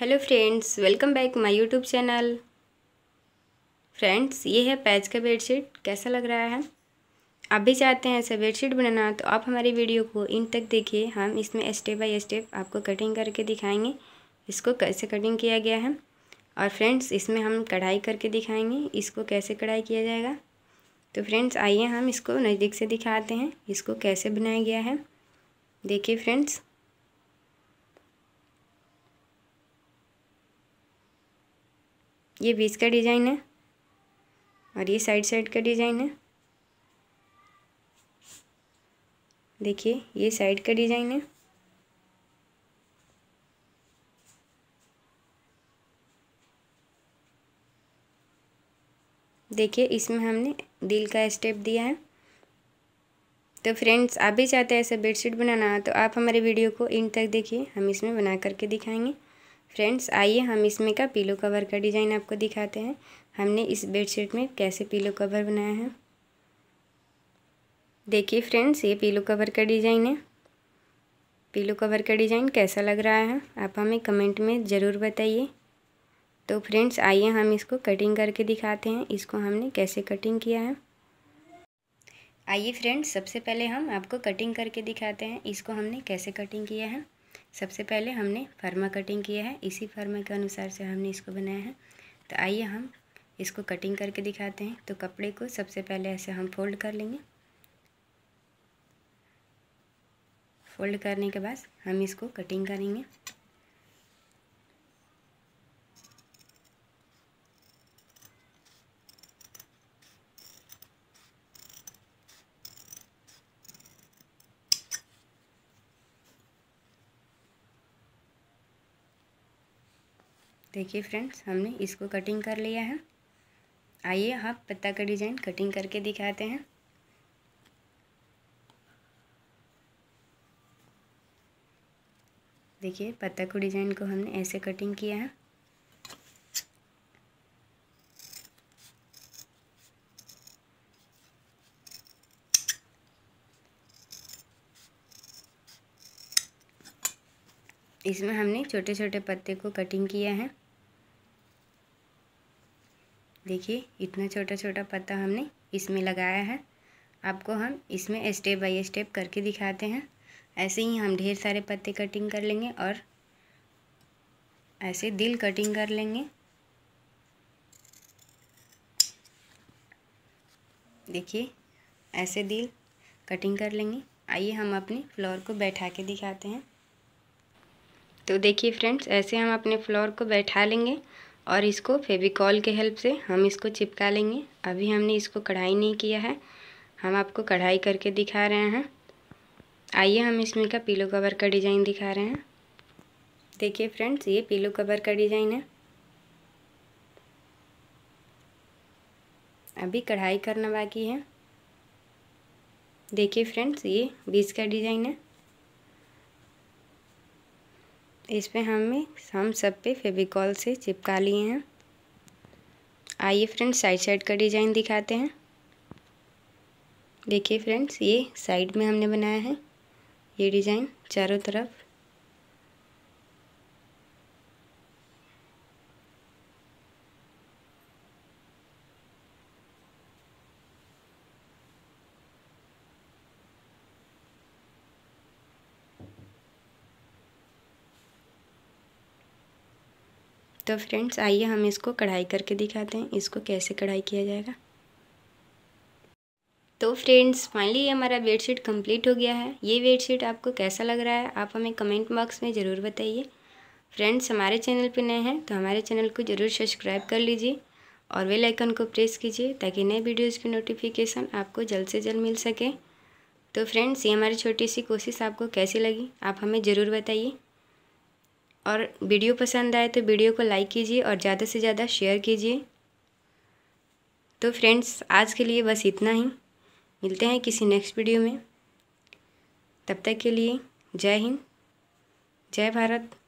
hello friends welcome back my YouTube channel friends ये है patch का बेडशीट कैसा लग रहा है आप भी चाहते हैं ऐसा बेडशीट बनाना तो आप हमारी वीडियो को इन तक देखिए हम इसमें स्टेप बाय स्टेप आपको कटिंग करके दिखाएंगे इसको कैसे कटिंग किया गया है और फ्रेंड्स इसमें हम कढ़ाई करके दिखाएंगे इसको कैसे कढ़ाई किया जाएगा तो फ्रेंड्स आइए हम इसको नज़दीक से दिखाते हैं इसको कैसे बनाया गया है देखिए फ्रेंड्स ये बीच का डिज़ाइन है और ये साइड साइड का डिज़ाइन है देखिए ये साइड का डिज़ाइन है देखिए इसमें हमने दिल का स्टेप दिया है तो फ्रेंड्स आप भी चाहते हैं ऐसा बेडशीट बनाना तो आप हमारे वीडियो को इन तक देखिए हम इसमें बना करके दिखाएंगे फ्रेंड्स आइए हम इसमें का पीलो कवर का डिज़ाइन आपको दिखाते हैं हमने इस बेडशीट में कैसे पीलो कवर बनाया है देखिए फ्रेंड्स ये पीलो कवर का डिज़ाइन है पीलो कवर का डिज़ाइन कैसा लग रहा है आप हमें कमेंट में ज़रूर बताइए तो फ्रेंड्स आइए हम इसको कटिंग करके दिखाते हैं इसको हमने कैसे कटिंग किया है आइए फ्रेंड्स सबसे पहले हम आपको कटिंग करके दिखाते हैं इसको हमने कैसे कटिंग किया है सबसे पहले हमने फर्मा कटिंग किया है इसी फर्मा के अनुसार से हमने इसको बनाया है तो आइए हम इसको कटिंग करके दिखाते हैं तो कपड़े को सबसे पहले ऐसे हम फोल्ड कर लेंगे फोल्ड करने के बाद हम इसको कटिंग करेंगे देखिए फ्रेंड्स हमने इसको कटिंग कर लिया है आइए हम हाँ पत्ता का डिज़ाइन कटिंग करके दिखाते हैं देखिए पत्ता को डिज़ाइन को हमने ऐसे कटिंग किया है इसमें हमने छोटे छोटे पत्ते को कटिंग किया है देखिए इतना छोटा छोटा पत्ता हमने इसमें लगाया है आपको हम इसमें स्टेप बाय स्टेप करके दिखाते हैं ऐसे ही हम ढेर सारे पत्ते कटिंग कर लेंगे और ऐसे दिल कटिंग कर लेंगे देखिए ऐसे दिल कटिंग कर लेंगे आइए हम अपने फ्लोर को बैठा के दिखाते हैं तो देखिए फ्रेंड्स ऐसे हम अपने फ्लोर को बैठा लेंगे और इसको फेविकॉल के हेल्प से हम इसको चिपका लेंगे अभी हमने इसको कढ़ाई नहीं किया है हम आपको कढ़ाई करके दिखा रहे हैं आइए हम इसमें का पीलो कवर का डिज़ाइन दिखा रहे हैं देखिए फ्रेंड्स ये पीलो कवर का डिज़ाइन है अभी कढ़ाई करना बाकी है देखिए फ्रेंड्स ये बीस का डिज़ाइन है इस पर हमें हम सब पे फेविकॉल से चिपका लिए हैं आइए फ्रेंड्स साइड साइड का डिज़ाइन दिखाते हैं देखिए फ्रेंड्स ये साइड में हमने बनाया है ये डिज़ाइन चारों तरफ तो फ्रेंड्स आइए हम इसको कढ़ाई करके दिखाते हैं इसको कैसे कढ़ाई किया जाएगा तो फ्रेंड्स फाइनली ये हमारा बेडशीट कंप्लीट हो गया है ये बेडशीट आपको कैसा लग रहा है आप हमें कमेंट बॉक्स में ज़रूर बताइए फ्रेंड्स हमारे चैनल पर नए हैं तो हमारे चैनल को ज़रूर सब्सक्राइब कर लीजिए और वेल आइकन को प्रेस कीजिए ताकि नए वीडियोज़ की नोटिफिकेशन आपको जल्द से जल्द मिल सके तो फ्रेंड्स ये हमारी छोटी सी कोशिश आपको कैसी लगी आप हमें ज़रूर बताइए और वीडियो पसंद आए तो वीडियो को लाइक कीजिए और ज़्यादा से ज़्यादा शेयर कीजिए तो फ्रेंड्स आज के लिए बस इतना ही मिलते हैं किसी नेक्स्ट वीडियो में तब तक के लिए जय हिंद जय भारत